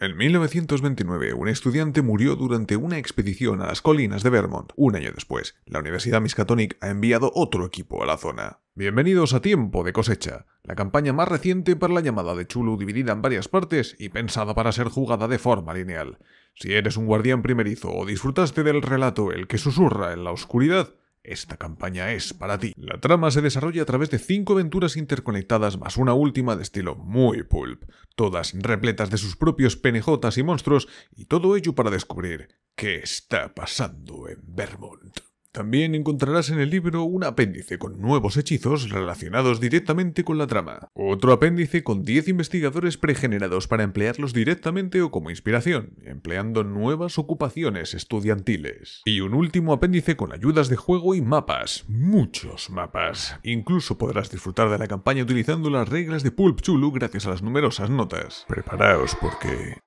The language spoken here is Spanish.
En 1929, un estudiante murió durante una expedición a las colinas de Vermont. Un año después, la Universidad Miskatonic ha enviado otro equipo a la zona. Bienvenidos a Tiempo de Cosecha, la campaña más reciente para la llamada de Chulu dividida en varias partes y pensada para ser jugada de forma lineal. Si eres un guardián primerizo o disfrutaste del relato El que susurra en la oscuridad, esta campaña es para ti. La trama se desarrolla a través de cinco aventuras interconectadas más una última de estilo muy pulp, todas repletas de sus propios penejotas y monstruos, y todo ello para descubrir qué está pasando en Vermont. También encontrarás en el libro un apéndice con nuevos hechizos relacionados directamente con la trama, otro apéndice con 10 investigadores pregenerados para emplearlos directamente o como inspiración, empleando nuevas ocupaciones estudiantiles, y un último apéndice con ayudas de juego y mapas, muchos mapas. Incluso podrás disfrutar de la campaña utilizando las reglas de Pulp Chulu gracias a las numerosas notas. Preparaos porque